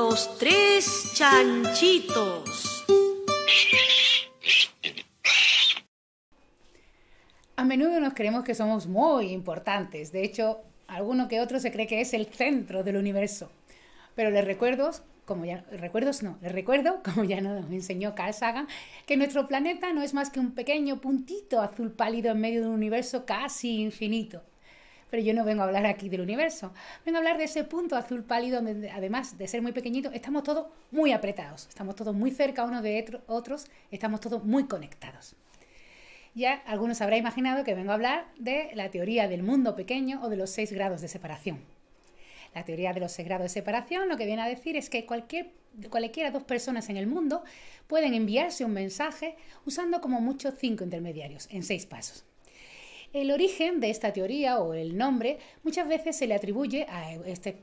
Los tres chanchitos. A menudo nos creemos que somos muy importantes. De hecho, alguno que otro se cree que es el centro del universo. Pero les recuerdo, como ya recuerdos no, les recuerdo, como ya nos enseñó Carl Sagan, que nuestro planeta no es más que un pequeño puntito azul pálido en medio de un universo casi infinito pero yo no vengo a hablar aquí del universo. Vengo a hablar de ese punto azul pálido donde, además de ser muy pequeñito, estamos todos muy apretados, estamos todos muy cerca unos de otros, estamos todos muy conectados. Ya algunos habrán imaginado que vengo a hablar de la teoría del mundo pequeño o de los seis grados de separación. La teoría de los seis grados de separación lo que viene a decir es que cualquier, cualquiera dos personas en el mundo pueden enviarse un mensaje usando como mucho cinco intermediarios en seis pasos. El origen de esta teoría o el nombre muchas veces se le atribuye a este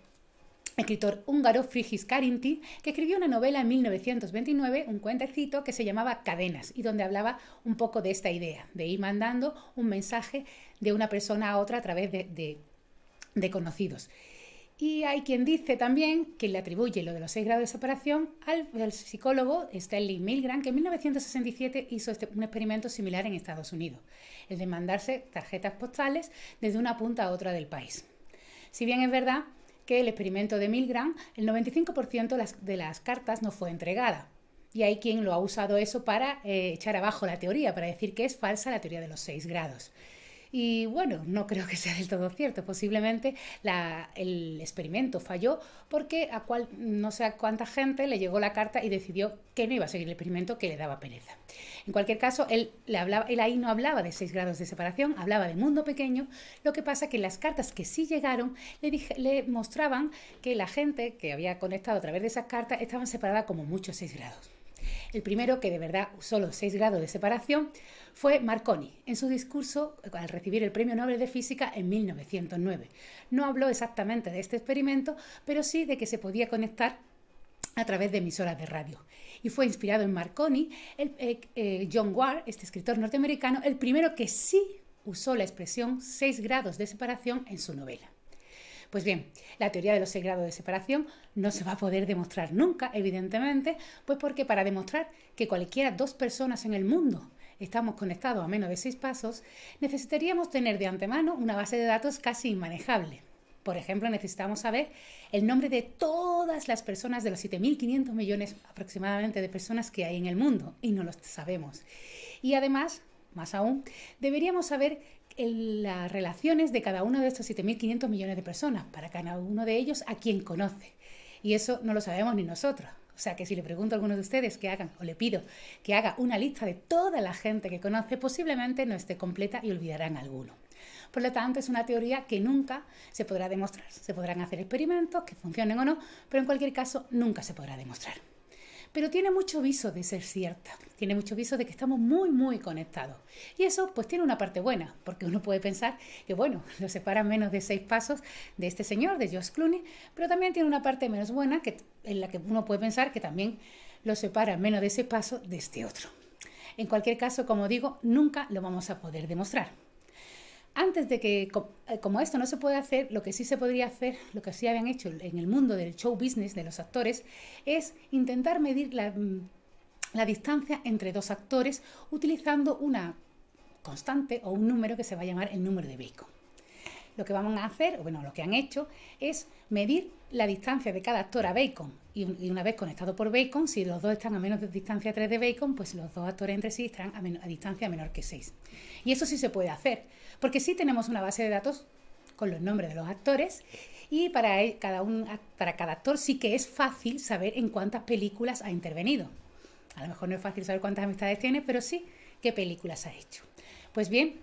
escritor húngaro Frigis Karinti, que escribió una novela en 1929, un cuentecito que se llamaba Cadenas, y donde hablaba un poco de esta idea, de ir mandando un mensaje de una persona a otra a través de, de, de conocidos. Y hay quien dice también que le atribuye lo de los seis grados de separación al, psicólogo Stanley Milgram, que en 1967 hizo este, un experimento similar en Estados Unidos, el de mandarse tarjetas postales desde una punta a otra del país. Si bien es verdad que el experimento de Milgram, el 95% de las, cartas no fue entregada. Y hay quien lo ha usado eso para eh, echar abajo la teoría, para decir que es falsa la teoría de los seis grados. Y bueno, no creo que sea del todo cierto. Posiblemente el experimento falló porque a cual, no sé a cuánta gente le llegó la carta y decidió que no iba a seguir el experimento, que le daba pereza. En cualquier caso, él, ahí no hablaba de seis grados de separación, hablaba de mundo pequeño. Lo que pasa que las cartas que sí llegaron le, mostraban que la gente que había conectado a través de esas cartas estaban separadas como muchos seis grados. El primero, que de verdad usó los seis grados de separación, fue Marconi, en su discurso al recibir el Premio Nobel de Física en 1909. No habló exactamente de este experimento, pero sí de que se podía conectar a través de emisoras de radio. Y fue inspirado en Marconi, el, eh, eh, John Ward, este escritor norteamericano, el primero que sí usó la expresión seis grados de separación en su novela. Pues bien, la teoría de los seis grados de separación no se va a poder demostrar nunca, evidentemente, pues porque para demostrar que cualquiera dos personas en el mundo estamos conectados a menos de seis pasos, necesitaríamos tener de antemano una base de datos casi inmanejable. Por ejemplo, necesitamos saber el nombre de todas las personas de los 7.500 millones aproximadamente de personas que hay en el mundo y no lo sabemos. Y además, más aún, deberíamos saber las relaciones de cada uno de estos 7.500 millones de personas, para cada uno de ellos a quien conoce. Y eso no lo sabemos ni nosotros. O sea que si le pregunto a alguno de ustedes que hagan, o le pido que haga una lista de toda la gente que conoce, posiblemente no esté completa y olvidarán alguno. Por lo tanto, es una teoría que nunca se podrá demostrar. Se podrán hacer experimentos que funcionen o no, pero en cualquier caso nunca se podrá demostrar pero tiene mucho viso de ser cierta, tiene mucho viso de que estamos muy, muy conectados. Y eso pues tiene una parte buena, porque uno puede pensar que bueno, lo separan menos de seis pasos de este señor, de Josh Clooney, pero también tiene una parte menos buena que, en la que uno puede pensar que también lo separa menos de ese paso de este otro. En cualquier caso, como digo, nunca lo vamos a poder demostrar antes de que, eh, como esto no se puede hacer, lo que sí se podría hacer, lo que sí habían hecho en el mundo del show business de los actores, es intentar medir la, mm, distancia entre dos actores utilizando una constante o un número que se va a llamar el número de Bacon lo que vamos a hacer, o bueno, lo que han hecho, es medir la distancia de cada actor a Bacon. Y, una vez conectado por Bacon, si los dos están a menos de distancia 3 de Bacon, pues los dos actores entre sí estarán a, distancia menor que 6. Y eso sí se puede hacer, porque sí tenemos una base de datos con los nombres de los actores y para e, cada, para cada actor sí que es fácil saber en cuántas películas ha intervenido. A lo mejor no es fácil saber cuántas amistades tiene, pero sí qué películas ha hecho. Pues bien,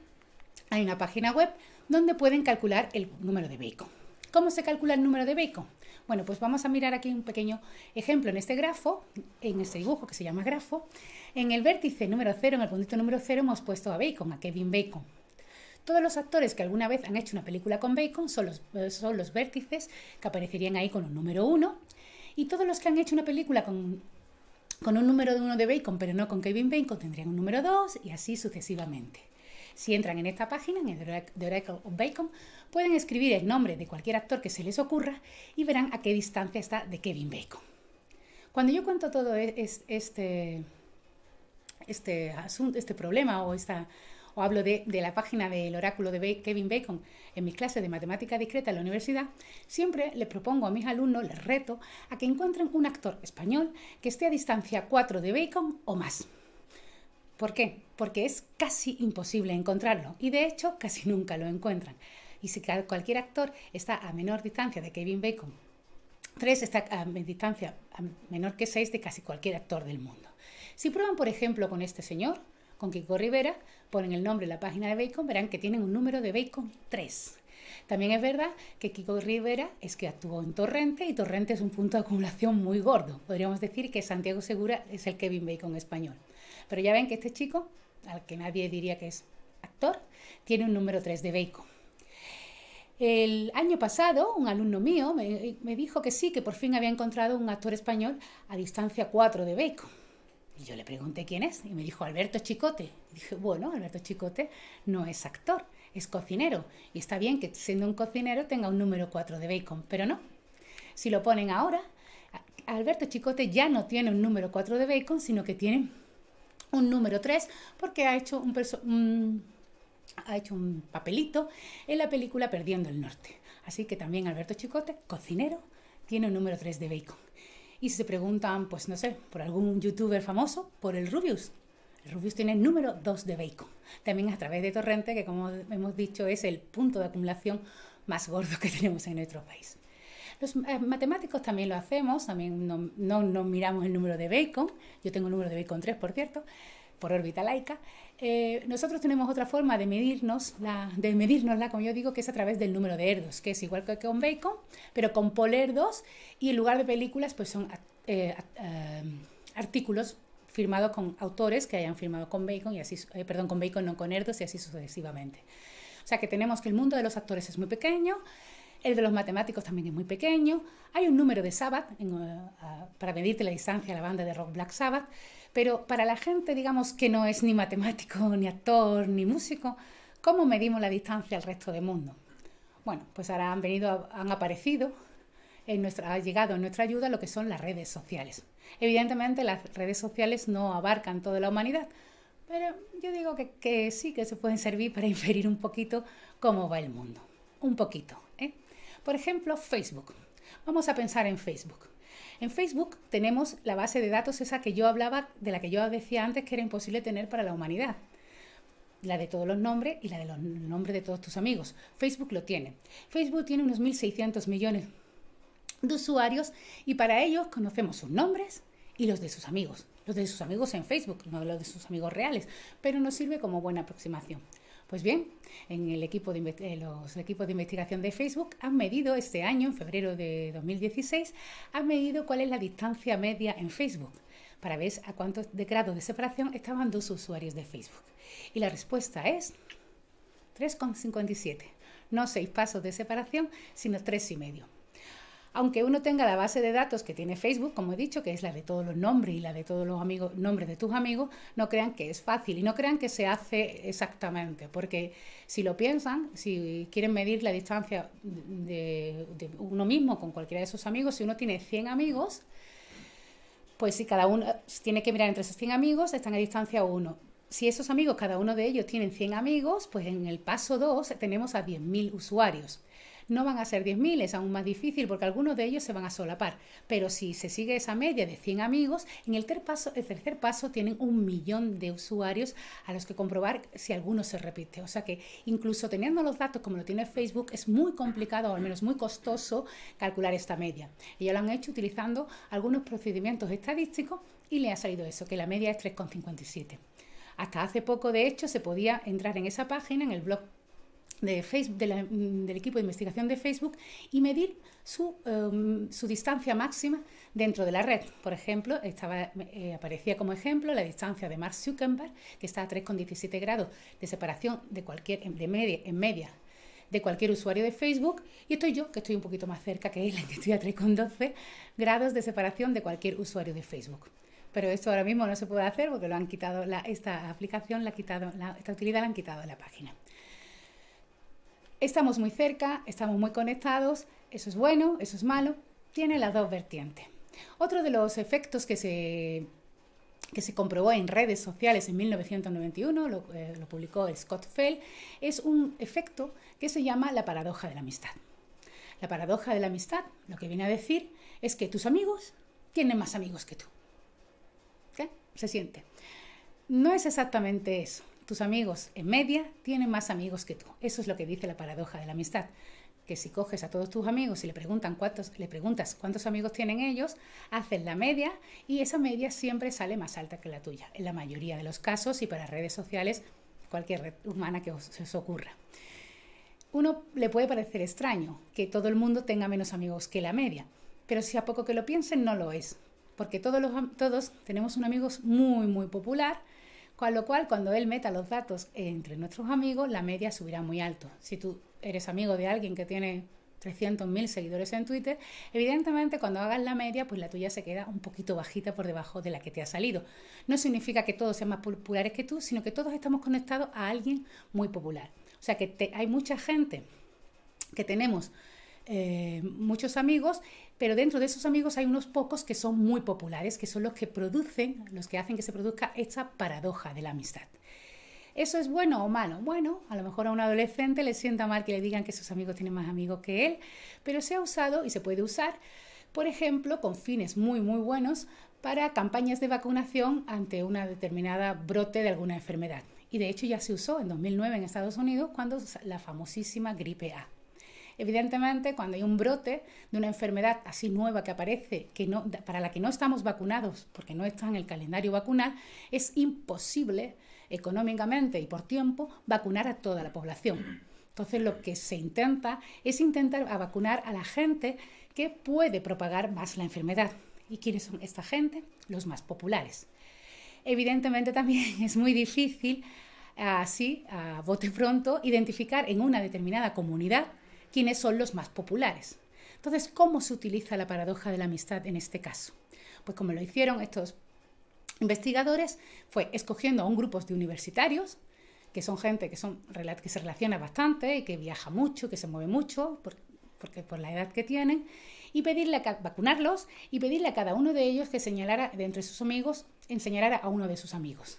hay una página web donde pueden calcular el número de Bacon. ¿Cómo se calcula el número de Bacon? Bueno, pues vamos a mirar aquí un pequeño ejemplo en este grafo, en este dibujo que se llama grafo. En el vértice número 0, en el puntito número 0, hemos puesto a Bacon, a Kevin Bacon. Todos los actores que alguna vez han hecho una película con Bacon eh, son los, vértices que aparecerían ahí con un número 1. Y todos los que han hecho una película con, con un número de uno de Bacon, pero no con Kevin Bacon, tendrían un número 2 y así sucesivamente. Si entran en esta página, en The Oracle of Bacon, pueden escribir el nombre de cualquier actor que se les ocurra y verán a qué distancia está de Kevin Bacon. Cuando yo cuento todo e-, este, este, asunto, este problema o o hablo de, de, la página del oráculo de Kevin Bacon en mis clases de matemática discreta en la universidad, siempre les propongo a mis alumnos, les reto, a que encuentren un actor español que esté a distancia 4 de Bacon o más. ¿Por qué? Porque es casi imposible encontrarlo y de hecho casi nunca lo encuentran. Y si cualquier actor está a menor distancia de Kevin Bacon, 3 está a distancia menor que 6 de casi cualquier actor del mundo. Si prueban, por ejemplo, con este señor, con Kiko Rivera, ponen el nombre en la página de Bacon, verán que tienen un número de Bacon 3. También es verdad que Kiko Rivera es que actuó en Torrente y Torrente es un punto de acumulación muy gordo. Podríamos decir que Santiago Segura es el Kevin Bacon español. Pero ya ven que este chico, al que nadie diría que es actor, tiene un número 3 de Bacon. El año pasado, un alumno mío me, dijo que sí, que por fin había encontrado un actor español a distancia 4 de Bacon. Y yo le pregunté quién es, y me dijo Alberto Chicote. Y dije, bueno, Alberto Chicote no es actor, es cocinero. Y está bien que siendo un cocinero tenga un número 4 de Bacon, pero no. Si lo ponen ahora, Alberto Chicote ya no tiene un número 4 de Bacon, sino que tiene un número 3 porque ha hecho un, ha hecho un papelito en la película Perdiendo el Norte. Así que también Alberto Chicote, cocinero, tiene un número 3 de bacon. Y si se preguntan, pues no sé, por algún youtuber famoso, por el Rubius. El Rubius tiene el número 2 de bacon. También a través de Torrente, que como hemos dicho es el punto de acumulación más gordo que tenemos en nuestro país. Los eh, matemáticos también lo hacemos, también no, no, miramos el número de Bacon, yo tengo el número de Bacon 3, por cierto, por órbita laica. Eh, nosotros tenemos otra forma de medirnos, la, de la, como yo digo, que es a través del número de erdos, que es igual que con Bacon, pero con polerdos, y en lugar de películas, pues son eh, artículos firmados con autores que hayan firmado con Bacon y así, perdón, con Bacon, no con Erdos y así sucesivamente. O sea que tenemos que el mundo de los actores es muy pequeño, el de los matemáticos también es muy pequeño. Hay un número de Sabbath eh, para medirte la distancia a la banda de rock Black Sabbath. Pero para la gente, digamos, que no es ni matemático, ni actor, ni músico, ¿cómo medimos la distancia al resto del mundo? Bueno, pues ahora han venido, han aparecido, en nuestra, ha llegado en nuestra ayuda lo que son las redes sociales. Evidentemente las redes sociales no abarcan toda la humanidad, pero yo digo que, que sí que se pueden servir para inferir un poquito cómo va el mundo. Un poquito. Por ejemplo, Facebook. Vamos a pensar en Facebook. En Facebook tenemos la base de datos esa que yo hablaba, de la que yo decía antes que era imposible tener para la humanidad. La de todos los nombres y la de los nombres de todos tus amigos. Facebook lo tiene. Facebook tiene unos 1.600 millones de usuarios y para ellos conocemos sus nombres y los de sus amigos. Los de sus amigos en Facebook, no los de sus amigos reales, pero nos sirve como buena aproximación. Pues bien, en el equipo de, los equipos de investigación de Facebook han medido este año, en febrero de 2016, han medido cuál es la distancia media en Facebook para ver a cuántos de grados de separación estaban dos usuarios de Facebook. Y la respuesta es 3,57. No seis pasos de separación, sino tres y medio aunque uno tenga la base de datos que tiene Facebook, como he dicho, que es la de todos los nombres y la de todos los amigos, nombres de tus amigos, no crean que es fácil y no crean que se hace exactamente, porque si lo piensan, si quieren medir la distancia de, uno mismo con cualquiera de sus amigos, si uno tiene 100 amigos, pues si cada uno tiene que mirar entre esos 100 amigos, están a distancia uno. si esos amigos, cada uno de ellos tienen 100 amigos, pues en el paso 2 tenemos a 10.000 usuarios no van a ser 10.000, es aún más difícil porque algunos de ellos se van a solapar. Pero si se sigue esa media de 100 amigos, en el, paso, el tercer paso tienen un millón de usuarios a los que comprobar si alguno se repite. O sea que incluso teniendo los datos como lo tiene Facebook, es muy complicado o al menos muy costoso calcular esta media. Ellos lo han hecho utilizando algunos procedimientos estadísticos y le ha salido eso, que la media es 3,57. Hasta hace poco, de hecho, se podía entrar en esa página, en el blog Facebook, mm, del equipo de investigación de Facebook y medir em, su, distancia máxima dentro de la red. Por ejemplo, estaba, eh, aparecía como ejemplo la distancia de Mark Zuckerberg, que está a 3,17 grados de separación de cualquier, de media, en media de cualquier usuario de Facebook y estoy yo, que estoy un poquito más cerca que él, que estoy a 3,12 grados de separación de cualquier usuario de Facebook pero esto ahora mismo no se puede hacer porque lo han quitado esta aplicación, la, ha quitado, esta utilidad la han quitado de la página. Estamos muy cerca, estamos muy conectados, eso es bueno, eso es malo, tiene las dos vertientes. Otro de los efectos que se, que se comprobó en redes sociales en 1991, eh, lo, publicó Scott Fell, es un efecto que se llama la paradoja de la amistad. La paradoja de la amistad lo que viene a decir es que tus amigos tienen más amigos que tú. Se siente. No es exactamente eso. Tus amigos en media tienen más amigos que tú. Eso es lo que dice la paradoja de la amistad. Que si coges a todos tus amigos y le, preguntan cuántos, le preguntas cuántos amigos tienen ellos, haces la media y esa media siempre sale más alta que la tuya, en la mayoría de los casos y para redes sociales, cualquier red humana que os, se os ocurra. Uno le puede parecer extraño que todo el mundo tenga menos amigos que la media, pero si a poco que lo piensen no lo es, porque todos, todos tenemos un amigo muy, muy popular con lo cual, cuando él meta los datos entre nuestros amigos, la media subirá muy alto. Si tú eres amigo de alguien que tiene 300.000 seguidores en Twitter, evidentemente cuando hagas la media, pues la tuya se queda un poquito bajita por debajo de la que te ha salido. No significa que todos sean más populares que tú, sino que todos estamos conectados a alguien muy popular. O sea que hay mucha gente que tenemos eh, muchos amigos, pero dentro de esos amigos hay unos pocos que son muy populares, que son los que producen, los que hacen que se produzca esta paradoja de la amistad. ¿Eso es bueno o malo? Bueno, a lo mejor a un adolescente le sienta mal que le digan que sus amigos tienen más amigos que él, pero se ha usado y se puede usar, por ejemplo, con fines muy, muy buenos para campañas de vacunación ante una determinada brote de alguna enfermedad. Y de hecho ya se usó en 2009 en Estados Unidos cuando la famosísima gripe A. Evidentemente, cuando hay un brote de una enfermedad así nueva que aparece, para la que no estamos vacunados, porque no está en el calendario vacunal, es imposible económicamente y por tiempo vacunar a toda la población. Entonces lo que se intenta es intentar vacunar a la gente que puede propagar más la enfermedad. ¿Y quiénes son esta gente? Los más populares. Evidentemente también es muy difícil así, ah, a bote pronto, identificar en una determinada comunidad quienes son los más populares. Entonces, ¿cómo se utiliza la paradoja de la amistad en este caso? Pues como lo hicieron estos investigadores, fue escogiendo a un grupo de universitarios, que son gente que, se relaciona bastante que viaja mucho, que se mueve mucho, porque, por la edad que tienen, y pedirle a, vacunarlos y pedirle a cada uno de ellos que señalara de entre sus amigos, enseñara a uno de sus amigos.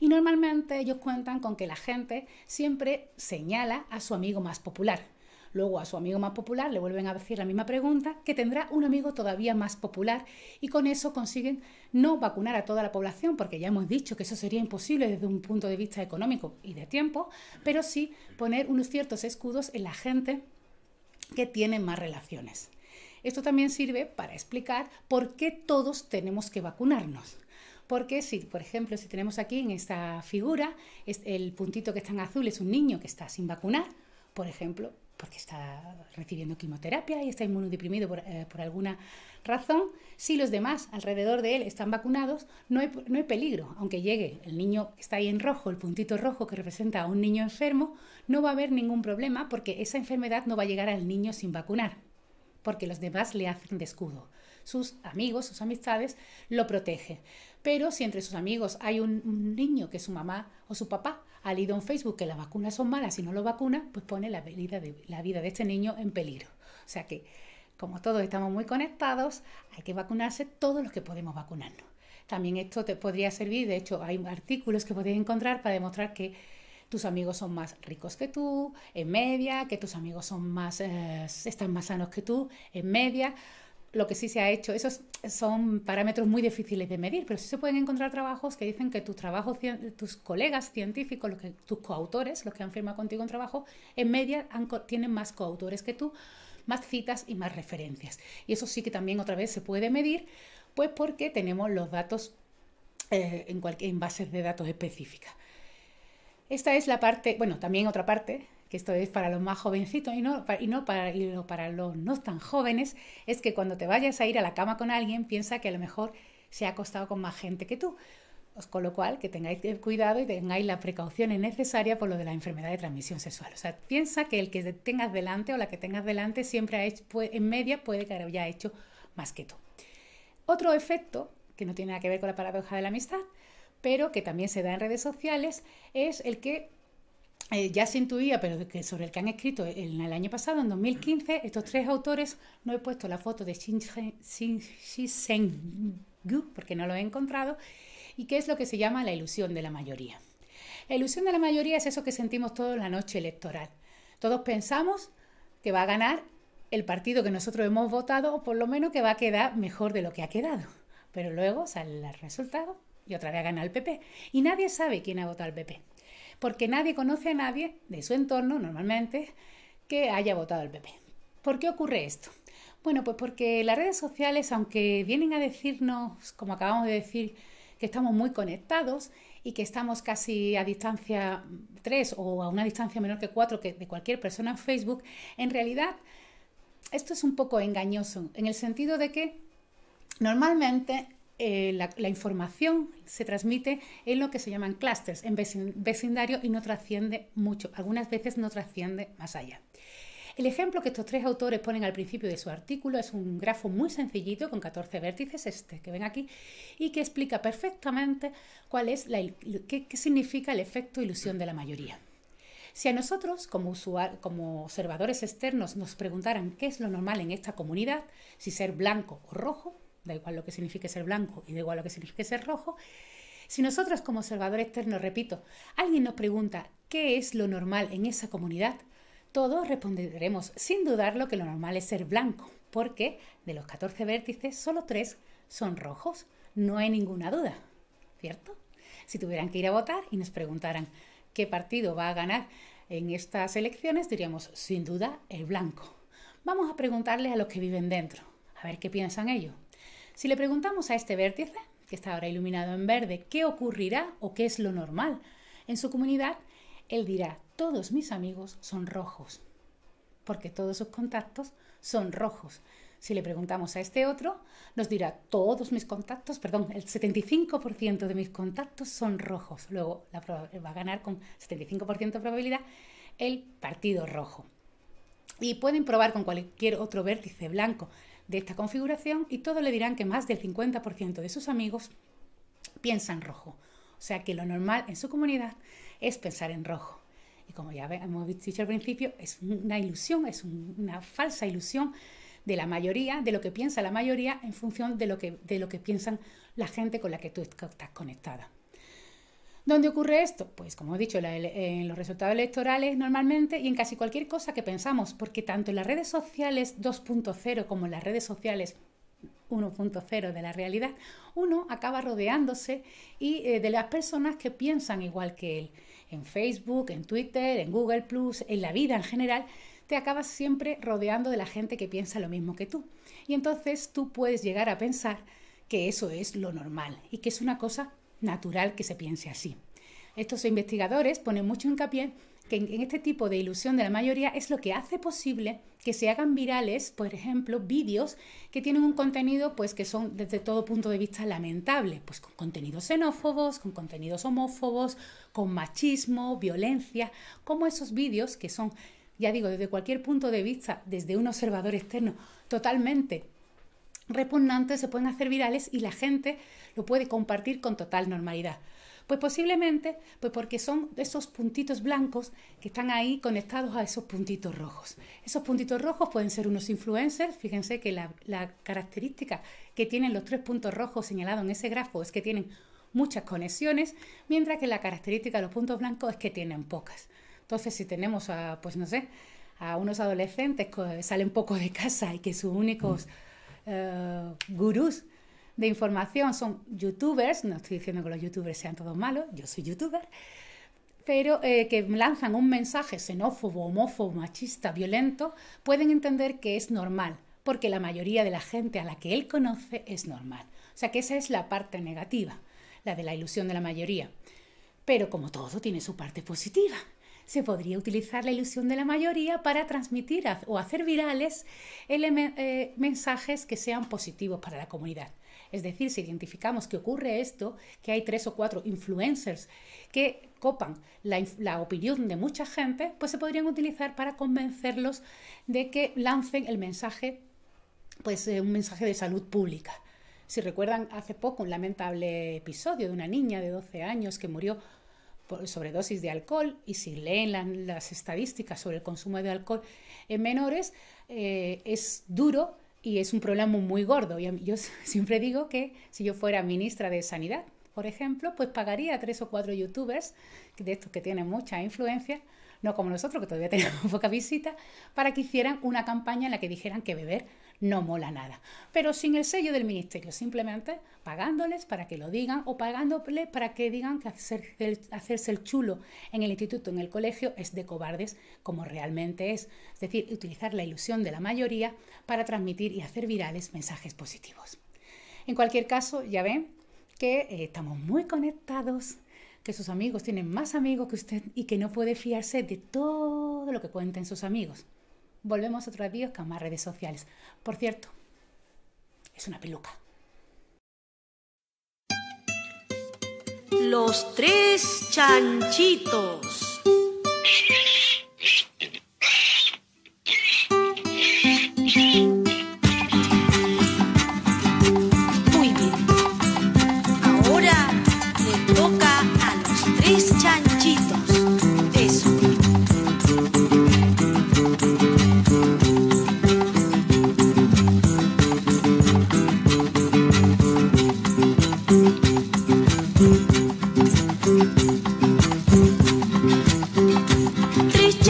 Y normalmente ellos cuentan con que la gente siempre señala a su amigo más popular. Luego a su amigo más popular le vuelven a decir la misma pregunta, que tendrá un amigo todavía más popular y con eso consiguen no vacunar a toda la población, porque ya hemos dicho que eso sería imposible desde un punto de vista económico y de tiempo, pero sí poner unos ciertos escudos en la gente que tiene más relaciones. Esto también sirve para explicar por qué todos tenemos que vacunarnos. Porque si, por ejemplo, si tenemos aquí en esta figura, el puntito que está en azul es un niño que está sin vacunar, por ejemplo, porque está recibiendo quimioterapia y está inmunodeprimido eh, por, alguna razón, si los demás alrededor de él están vacunados, no hay, peligro. Aunque llegue el niño que está ahí en rojo, el puntito rojo que representa a un niño enfermo, no va a haber ningún problema porque esa enfermedad no va a llegar al niño sin vacunar, porque los demás le hacen de escudo. Sus amigos, sus amistades, lo protegen. Pero si entre sus amigos hay un, un niño que su mamá o su papá ha leído en Facebook que las vacunas son malas y no lo vacuna, pues pone la vida de, este niño en peligro. O sea que, como todos estamos muy conectados, hay que vacunarse todos los que podemos vacunarnos. También esto te podría servir, de hecho hay artículos que podéis encontrar para demostrar que tus amigos son más ricos que tú, en media, que tus amigos son eh, están más sanos que tú, en media lo que sí se ha hecho, esos son parámetros muy difíciles de medir, pero sí se pueden encontrar trabajos que dicen que tus trabajos, tus colegas científicos, los que, tus coautores, los que han firmado contigo un trabajo, en media tienen más coautores que tú, más citas y más referencias. Y eso sí que también otra vez se puede medir, pues porque tenemos los datos eh, en, en bases de datos específicas. Esta es la parte, bueno, también otra parte que esto es para los más jovencitos y no, para, y no para, para los no tan jóvenes, es que cuando te vayas a ir a la cama con alguien, piensa que a lo mejor se ha acostado con más gente que tú. con lo cual, que tengáis cuidado y tengáis las precauciones necesarias por lo de la enfermedad de transmisión sexual. O sea, piensa que el que tengas delante o la que tengas delante siempre ha hecho, en media puede que haya hecho más que tú. Otro efecto, que no tiene nada que ver con la paradoja de la amistad, pero que también se da en redes sociales, es el que eh, ya se intuía, pero sobre el que han escrito el, el, año pasado, en 2015, estos tres autores, no he puesto la foto de Xin gu porque no lo he encontrado, y que es lo que se llama la ilusión de la mayoría. La ilusión de la mayoría es eso que sentimos todos la noche electoral. Todos pensamos que va a ganar el partido que nosotros hemos votado o por lo menos que va a quedar mejor de lo que ha quedado. Pero luego sale el resultado y otra vez gana el PP. Y nadie sabe quién ha votado al PP porque nadie conoce a nadie de su entorno normalmente que haya votado el PP. ¿Por qué ocurre esto? Bueno, pues porque las redes sociales, aunque vienen a decirnos, como acabamos de decir, que estamos muy conectados y que estamos casi a distancia 3 o a una distancia menor que 4 de cualquier persona en Facebook, en realidad esto es un poco engañoso, en el sentido de que normalmente eh, la, información se transmite en lo que se llaman clusters, en vecindario, y no trasciende mucho. Algunas veces no trasciende más allá. El ejemplo que estos tres autores ponen al principio de su artículo es un grafo muy sencillito con 14 vértices, este que ven aquí, y que explica perfectamente cuál es qué, significa el efecto ilusión de la mayoría. Si a nosotros, como observadores externos, nos preguntaran qué es lo normal en esta comunidad, si ser blanco o rojo, da igual lo que signifique ser blanco y da igual lo que signifique ser rojo, si nosotros como observadores externos repito, alguien nos pregunta qué es lo normal en esa comunidad, todos responderemos sin dudar lo que lo normal es ser blanco, porque de los 14 vértices solo 3 son rojos, no hay ninguna duda, ¿cierto? Si tuvieran que ir a votar y nos preguntaran qué partido va a ganar en estas elecciones, diríamos sin duda el blanco. Vamos a preguntarles a los que viven dentro, a ver qué piensan ellos. Si le preguntamos a este vértice, que está ahora iluminado en verde, qué ocurrirá o qué es lo normal en su comunidad, él dirá, todos mis amigos son rojos, porque todos sus contactos son rojos. Si le preguntamos a este otro, nos dirá todos mis contactos, perdón, el 75% de mis contactos son rojos. Luego va a ganar con 75% de probabilidad el partido rojo. Y pueden probar con cualquier otro vértice blanco de esta configuración y todos le dirán que más del 50% de sus amigos piensan rojo. O sea que lo normal en su comunidad es pensar en rojo. Y como ya hemos dicho al principio, es una ilusión, es una falsa ilusión de la mayoría, de lo que piensa la mayoría en función de lo que, de lo que piensan la gente con la que tú estás conectada. ¿Dónde ocurre esto? Pues como he dicho, en eh, los resultados electorales normalmente y en casi cualquier cosa que pensamos, porque tanto en las redes sociales 2.0 como en las redes sociales 1.0 de la realidad, uno acaba rodeándose y, eh, de las personas que piensan igual que él. En Facebook, en Twitter, en Google ⁇ en la vida en general, te acabas siempre rodeando de la gente que piensa lo mismo que tú. Y entonces tú puedes llegar a pensar que eso es lo normal y que es una cosa natural que se piense así. Estos investigadores ponen mucho hincapié que en este tipo de ilusión de la mayoría es lo que hace posible que se hagan virales, por ejemplo, vídeos que tienen un contenido pues que son desde todo punto de vista lamentable, pues con contenidos xenófobos, con contenidos homófobos, con machismo, violencia, como esos vídeos que son, ya digo, desde cualquier punto de vista, desde un observador externo, totalmente repugnantes se pueden hacer virales y la gente lo puede compartir con total normalidad. Pues posiblemente, pues porque son esos puntitos blancos que están ahí conectados a esos puntitos rojos. Esos puntitos rojos pueden ser unos influencers. Fíjense que la, característica que tienen los tres puntos rojos señalados en ese grafo es que tienen muchas conexiones, mientras que la característica de los puntos blancos es que tienen pocas. Entonces, si tenemos a, pues no sé, a unos adolescentes que eh, salen poco de casa y que sus únicos... Mm. Eh, gurús de información, son youtubers, no estoy diciendo que los youtubers sean todos malos, yo soy youtuber, pero eh, que lanzan un mensaje xenófobo, homófobo, machista, violento, pueden entender que es normal, porque la mayoría de la gente a la que él conoce es normal. O sea que esa es la parte negativa, la de la ilusión de la mayoría. Pero como todo tiene su parte positiva se podría utilizar la ilusión de la mayoría para transmitir o hacer virales eh, mensajes que sean positivos para la comunidad. Es decir, si identificamos que ocurre esto, que hay tres o cuatro influencers que copan la, opinión de mucha gente, pues se podrían utilizar para convencerlos de que lancen el mensaje, pues eh, un mensaje de salud pública. Si recuerdan, hace poco un lamentable episodio de una niña de 12 años que murió sobre sobredosis de alcohol, y si leen las, estadísticas sobre el consumo de alcohol en menores, eh, es duro y es un problema muy gordo. y yo siempre digo que si yo fuera ministra de Sanidad, por ejemplo, pues pagaría a tres o cuatro youtubers, de estos que tienen mucha influencia, no como nosotros, que todavía tenemos poca visita, para que hicieran una campaña en la que dijeran que beber no mola nada. Pero sin el sello del ministerio, simplemente pagándoles para que lo digan o pagándoles para que digan que hacerse el, chulo en el instituto, en el colegio, es de cobardes, como realmente es. Es decir, utilizar la ilusión de la mayoría para transmitir y hacer virales mensajes positivos. En cualquier caso, ya ven que eh, estamos muy conectados, que sus amigos tienen más amigos que usted y que no puede fiarse de todo lo que cuenten sus amigos volvemos otra otro a las redes sociales. Por cierto, es una peluca. Los tres chanchitos.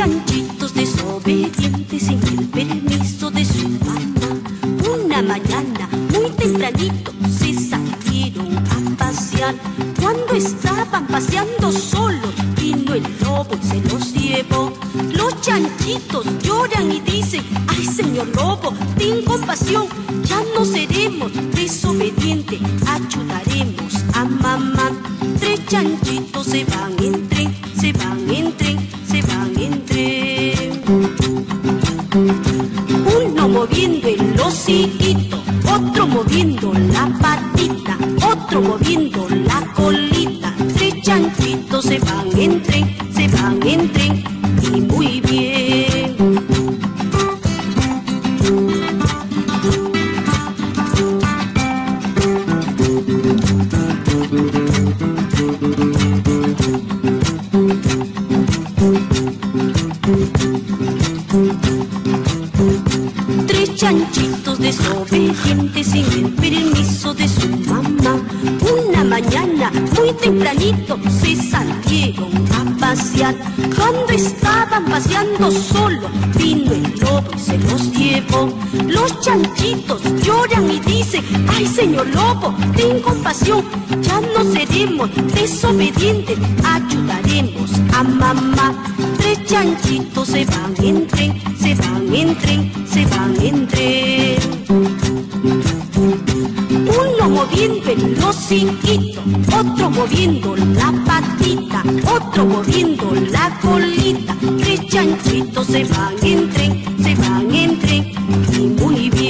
chanchitos desobedientes sin el permiso de su mamá. Una mañana, muy tempranito, se salieron a pasear. Cuando estaban paseando solos, vino el lobo y se los llevó. Los chanchitos lloran y dicen, ay señor lobo, ten compasión, ya no seremos desobedientes, ayudaremos a mamá. Tres chanchitos se van moviendo la colita, tres chanchitos se van entre, se van entre y muy chanchitos se van en tren, se van en tren, se van en tren. Uno moviendo el hociquito, otro moviendo la patita, otro moviendo la colita. Tres chanchitos se van en tren, se van en tren, y muy bien.